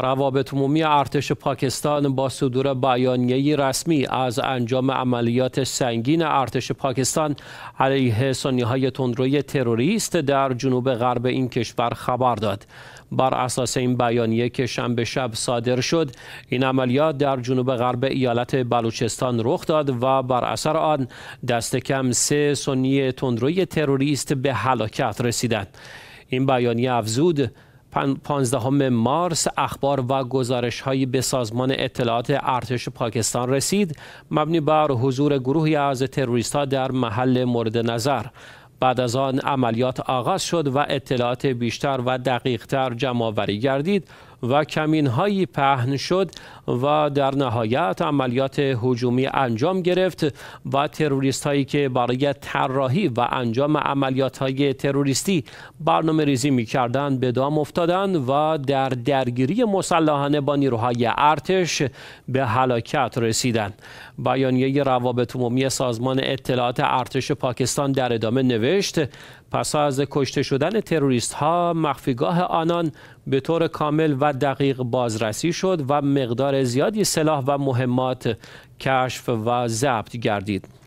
روابط عمومی ارتش پاکستان با صدور بیانیه رسمی از انجام عملیات سنگین ارتش پاکستان علیه سنی های تندروی تروریست در جنوب غرب این کشور خبر داد. بر اساس این بیانیه که شنبه شب صادر شد این عملیات در جنوب غرب ایالت بلوچستان رخ داد و بر اثر آن دست کم سه سنی تندروی تروریست به هلاکت رسیدند این بیانیه افزود پانزدهم مارس اخبار و گزارش هایی به سازمان اطلاعات ارتش پاکستان رسید مبنی بر حضور گروهی از تروریست ها در محل مورد نظر بعد از آن عملیات آغاز شد و اطلاعات بیشتر و دقیقتر جمع گردید و کمین پهن شد و در نهایت عملیات هجومی انجام گرفت و تروریست هایی که برای طراحی و انجام عملیات های تروریستی برنامه ریزی می کردن به دام افتادند و در درگیری مسلحانه با نیروهای ارتش به هلاکت رسیدند بیانیه روابط عمومی سازمان اطلاعات ارتش پاکستان در ادامه نوشت پس از کشته شدن تروریست ها مخفیگاه آنان به طور کامل و دقیق بازرسی شد و مقدار زیادی سلاح و مهمات کشف و ضبط گردید